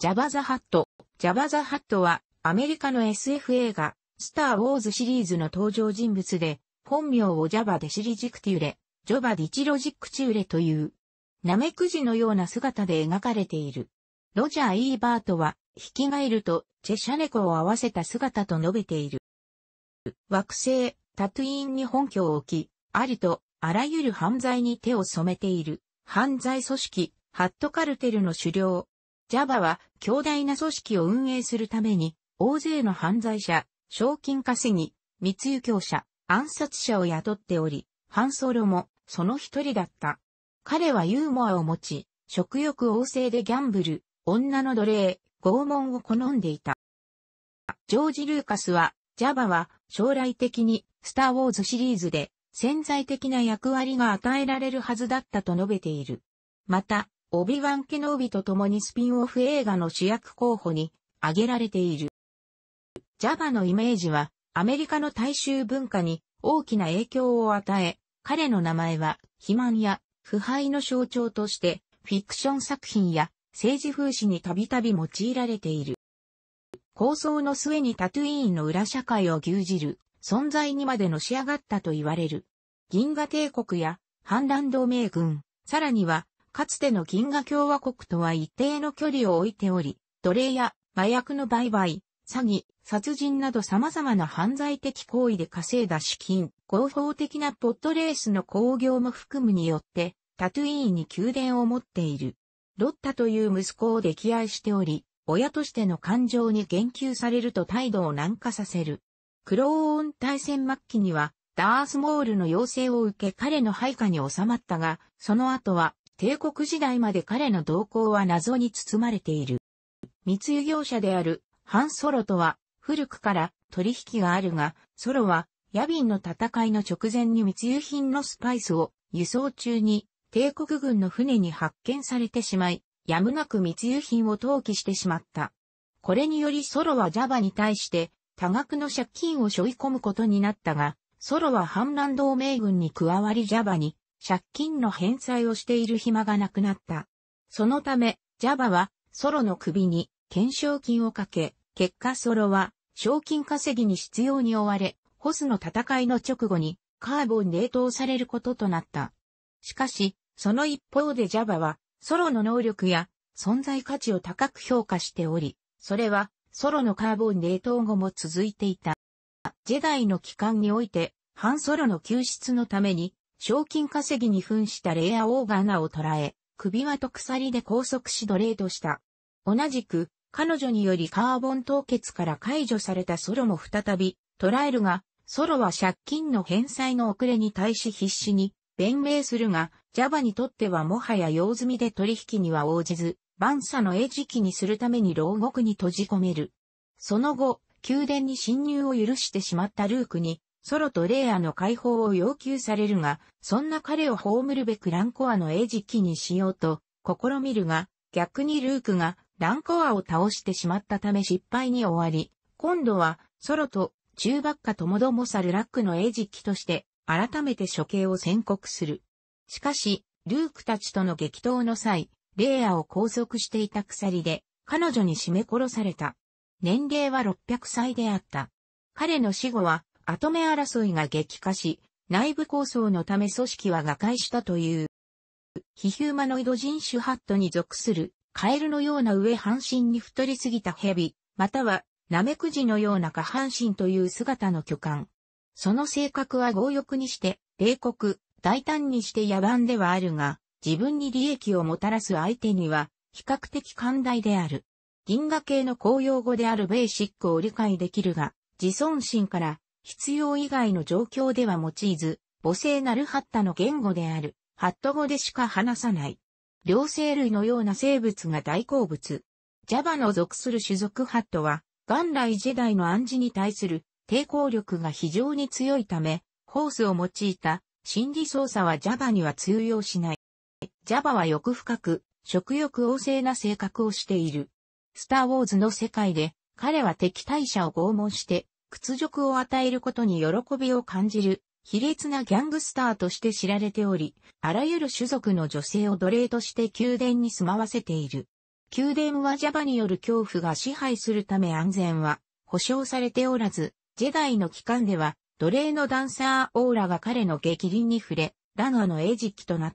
ジャバザハット。ジャバザハットは、アメリカの SF 映画、スター・ウォーズシリーズの登場人物で、本名をジャバデシリジクティウレ、ジョバディチロジックチューレという、ナメクジのような姿で描かれている。ロジャー・イーバートは、ヒキガエルとチェシャ猫を合わせた姿と述べている。惑星、タトゥイーンに本拠を置き、ありとあらゆる犯罪に手を染めている、犯罪組織、ハットカルテルの首領、Java は強大な組織を運営するために、大勢の犯罪者、賞金稼ぎ、密輸業者、暗殺者を雇っており、ハンソロもその一人だった。彼はユーモアを持ち、食欲旺盛でギャンブル、女の奴隷、拷問を好んでいた。ジョージ・ルーカスは、Java は将来的にスター・ウォーズシリーズで潜在的な役割が与えられるはずだったと述べている。また、オビワン・ケノービと共にスピンオフ映画の主役候補に挙げられている。ジャバのイメージはアメリカの大衆文化に大きな影響を与え、彼の名前は肥満や腐敗の象徴としてフィクション作品や政治風刺にたびたび用いられている。構想の末にタトゥイーンの裏社会を牛耳る存在にまでのし上がったと言われる。銀河帝国や反乱同盟軍、さらにはかつての銀河共和国とは一定の距離を置いており、奴隷や麻薬の売買、詐欺、殺人など様々な犯罪的行為で稼いだ資金、合法的なポットレースの興行も含むによって、タトゥイーンに宮殿を持っている。ロッタという息子を溺愛しており、親としての感情に言及されると態度を軟化させる。クローン大戦末期には、ダースモールの要請を受け彼の配下に収まったが、その後は帝国時代まで彼の動向は謎に包まれている。密輸業者であるハン・ソロとは古くから取引があるが、ソロはヤビンの戦いの直前に密輸品のスパイスを輸送中に帝国軍の船に発見されてしまい、やむなく密輸品を投棄してしまった。これによりソロはジャバに対して多額の借金を背負い込むことになったが、ソロは反乱同盟軍に加わりジャバに借金の返済をしている暇がなくなった。そのため、ジャバはソロの首に懸賞金をかけ、結果ソロは賞金稼ぎに必要に追われ、ホスの戦いの直後にカーボン冷凍されることとなった。しかし、その一方でジャバはソロの能力や存在価値を高く評価しており、それはソロのカーボン冷凍後も続いていた。ジェダイの期間において、半ソロの救出のために賞金稼ぎに噴したレイア・オーガーナを捕らえ、首輪と鎖で拘束し奴隷とした。同じく、彼女によりカーボン凍結から解除されたソロも再び、捕らえるが、ソロは借金の返済の遅れに対し必死に弁明するが、ジャバにとってはもはや用済みで取引には応じず、万差の餌食にするために牢獄に閉じ込める。その後、宮殿に侵入を許してしまったルークに、ソロとレイアの解放を要求されるが、そんな彼を葬るべくランコアの餌食にしようと試みるが、逆にルークがランコアを倒してしまったため失敗に終わり、今度はソロと中ばっかともどもサルラックの餌食として改めて処刑を宣告する。しかし、ルークたちとの激闘の際、レイアを拘束していた鎖で彼女に絞め殺された。年齢は600歳であった。彼の死後は跡目争いが激化し、内部構想のため組織は瓦解したという。非ヒューマノイド人種ハットに属する、カエルのような上半身に太りすぎた蛇、または、ナメクジのような下半身という姿の巨漢。その性格は強欲にして、冷酷、大胆にして野蛮ではあるが、自分に利益をもたらす相手には、比較的寛大である。銀河系の公用語であるベーシックを理解できるが、自尊心から必要以外の状況では用いず、母性なるハッタの言語である、ハット語でしか話さない。両生類のような生物が大好物。ジャバの属する種族ハットは、元来ジェダイの暗示に対する抵抗力が非常に強いため、ホースを用いた心理操作はジャバには通用しない。ジャバは欲深く、食欲旺盛な性格をしている。スターウォーズの世界で、彼は敵対者を拷問して、屈辱を与えることに喜びを感じる、卑劣なギャングスターとして知られており、あらゆる種族の女性を奴隷として宮殿に住まわせている。宮殿はジャバによる恐怖が支配するため安全は保障されておらず、ジェダイの期間では奴隷のダンサーオーラが彼の激鱗に触れ、ラガの餌食となっ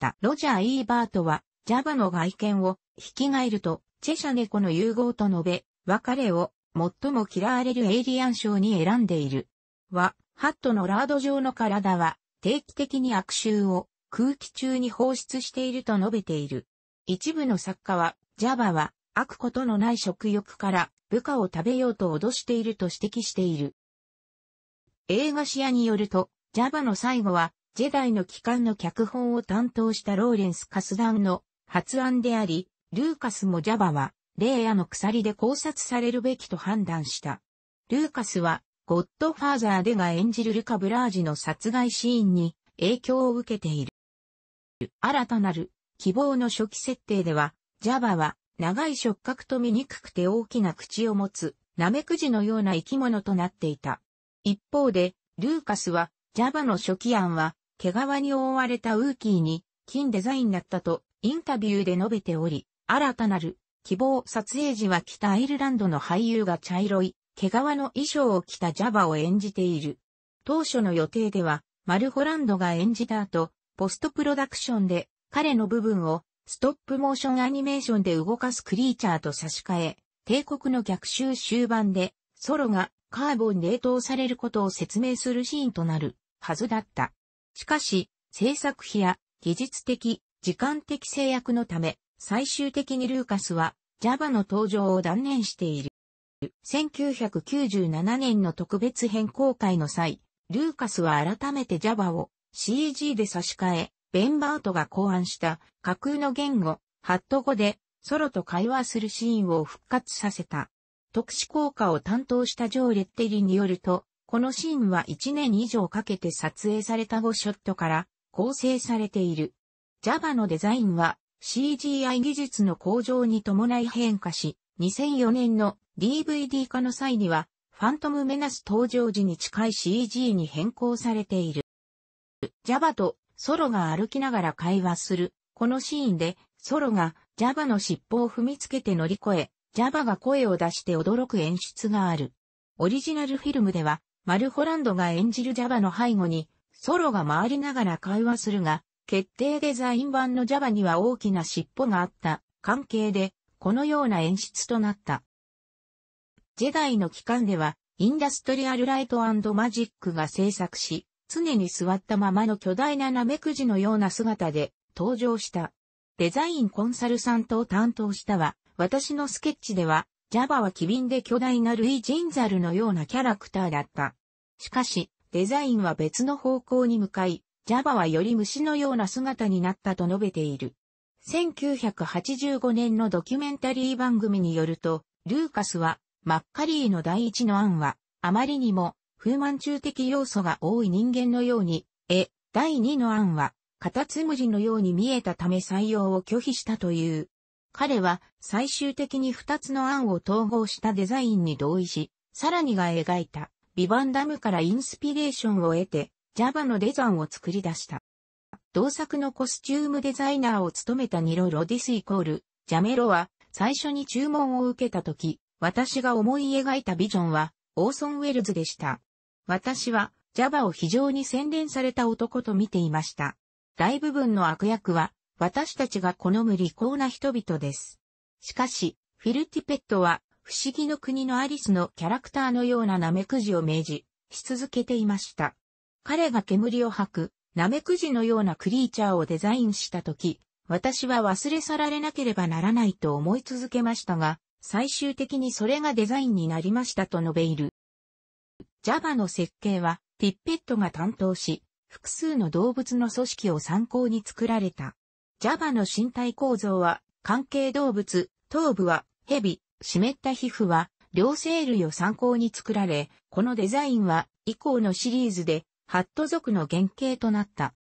た。ロジャー・イーバートは、ジャバの外見を、引き換えると、チェシャ猫の融合と述べ、別れを最も嫌われるエイリアン賞に選んでいる。は、ハットのラード状の体は、定期的に悪臭を空気中に放出していると述べている。一部の作家は、ジャバは、悪ことのない食欲から部下を食べようと脅していると指摘している。映画視野によると、ジャバの最後は、ジェダイの帰還の脚本を担当したローレンス・カスダンの発案であり、ルーカスもジャバは、レイヤの鎖で考察されるべきと判断した。ルーカスは、ゴッドファーザーでが演じるルカ・ブラージの殺害シーンに影響を受けている。新たなる希望の初期設定では、ジャバは長い触覚と醜くて大きな口を持つナメクジのような生き物となっていた。一方で、ルーカスは、ジャバの初期案は、毛皮に覆われたウーキーに、金デザインだったと、インタビューで述べており、新たなる希望撮影時は北アイルランドの俳優が茶色い、毛皮の衣装を着たジャバを演じている。当初の予定では、マルホランドが演じた後、ポストプロダクションで彼の部分をストップモーションアニメーションで動かすクリーチャーと差し替え、帝国の逆襲終盤でソロがカーボン冷凍されることを説明するシーンとなるはずだった。しかし、制作費や技術的、時間的制約のため、最終的にルーカスは Java の登場を断念している。1997年の特別編公開の際、ルーカスは改めて Java を CG で差し替え、ベンバートが考案した架空の言語、ハット語でソロと会話するシーンを復活させた。特殊効果を担当したジョー・レッテリによると、このシーンは1年以上かけて撮影された5ショットから構成されている。Java のデザインは CGI 技術の向上に伴い変化し、2004年の DVD 化の際には、ファントムメナス登場時に近い CG に変更されている。ジャバとソロが歩きながら会話する。このシーンで、ソロがジャバの尻尾を踏みつけて乗り越え、ジャバが声を出して驚く演出がある。オリジナルフィルムでは、マルホランドが演じるジャバの背後に、ソロが回りながら会話するが、決定デザイン版の Java には大きな尻尾があった関係で、このような演出となった。ジェダイの期間では、インダストリアルライトマジックが制作し、常に座ったままの巨大なナメクジのような姿で登場した。デザインコンサルさんと担当したは、私のスケッチでは、Java は機敏で巨大なルイジンザルのようなキャラクターだった。しかし、デザインは別の方向に向かい、ジャバはより虫のような姿になったと述べている。1985年のドキュメンタリー番組によると、ルーカスは、マッカリーの第一の案は、あまりにも、風満中的要素が多い人間のように、え、第二の案は、カタツムジのように見えたため採用を拒否したという。彼は最終的に二つの案を統合したデザインに同意し、さらにが描いたビバンダムからインスピレーションを得て、Java のデザンを作り出した。同作のコスチュームデザイナーを務めたニロ・ロディスイコール、ジャメロは、最初に注文を受けた時、私が思い描いたビジョンは、オーソン・ウェルズでした。私は、Java を非常に洗練された男と見ていました。大部分の悪役は、私たちが好む利口な人々です。しかし、フィルティペットは、不思議の国のアリスのキャラクターのようなナメくじを命じ、し続けていました。彼が煙を吐く、ナメクジのようなクリーチャーをデザインしたとき、私は忘れ去られなければならないと思い続けましたが、最終的にそれがデザインになりましたと述べいる。Java の設計は、ピッペットが担当し、複数の動物の組織を参考に作られた。Java の身体構造は、関係動物、頭部は、蛇、湿った皮膚は、両生類を参考に作られ、このデザインは、以降のシリーズで、ハット族の原型となった。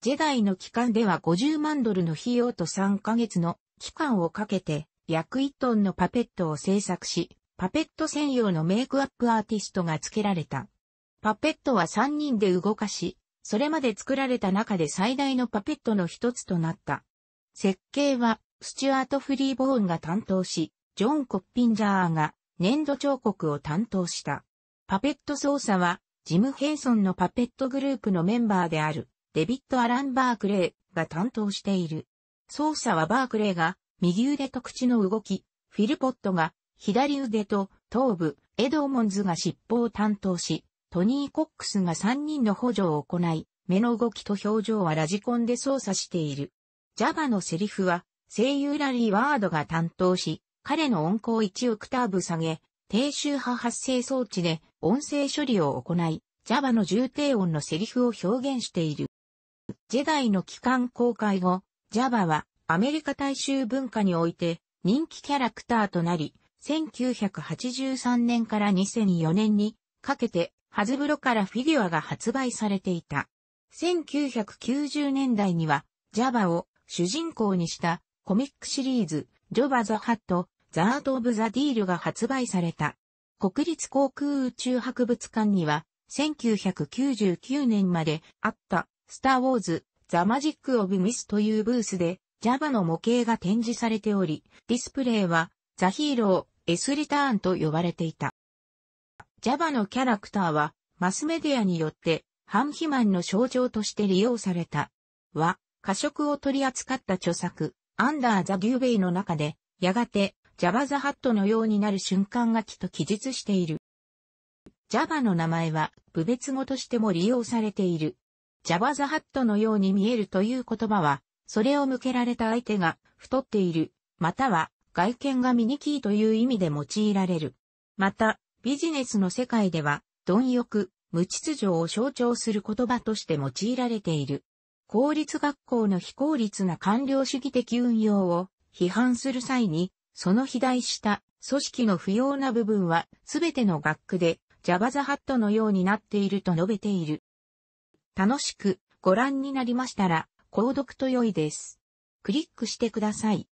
ジェダイの期間では50万ドルの費用と3ヶ月の期間をかけて約1トンのパペットを制作し、パペット専用のメイクアップアーティストが付けられた。パペットは3人で動かし、それまで作られた中で最大のパペットの一つとなった。設計は、スチュアート・フリーボーンが担当し、ジョン・コッピンジャーが粘土彫刻を担当した。パペット操作は、ジム・ヘイソンのパペットグループのメンバーである、デビッド・アラン・バークレイが担当している。操作はバークレイが、右腕と口の動き、フィルポットが、左腕と、頭部、エドーモンズが尻尾を担当し、トニー・コックスが3人の補助を行い、目の動きと表情はラジコンで操作している。ジャバのセリフは、声優ラリー・ワードが担当し、彼の音高1オクターブ下げ、低周波発生装置で音声処理を行い、Java の重低音のセリフを表現している。ジェダイの期間公開後、Java はアメリカ大衆文化において人気キャラクターとなり、1983年から2004年にかけてハズブロからフィギュアが発売されていた。1990年代には Java を主人公にしたコミックシリーズジョバ・ザ・ハットザート・オブ・ザ・ディールが発売された。国立航空宇宙博物館には、1999年まであった、スター・ウォーズ、ザ・マジック・オブ・ミスというブースで、ジャバの模型が展示されており、ディスプレイは、ザ・ヒーロー、エス・リターンと呼ばれていた。ジャバのキャラクターは、マスメディアによって、反マンの象徴として利用された。は、過食を取り扱った著作、アンダー・ザ・デューベイの中で、やがて、ジャバザハットのようになる瞬間がきと記述している。ジャバの名前は、部別語としても利用されている。ジャバザハットのように見えるという言葉は、それを向けられた相手が太っている、または外見が醜いという意味で用いられる。また、ビジネスの世界では、貪欲、無秩序を象徴する言葉として用いられている。公立学校の非効率な官僚主義的運用を批判する際にその肥大した組織の不要な部分はすべての学区で Java the h t のようになっていると述べている。楽しくご覧になりましたら、購読と良いです。クリックしてください。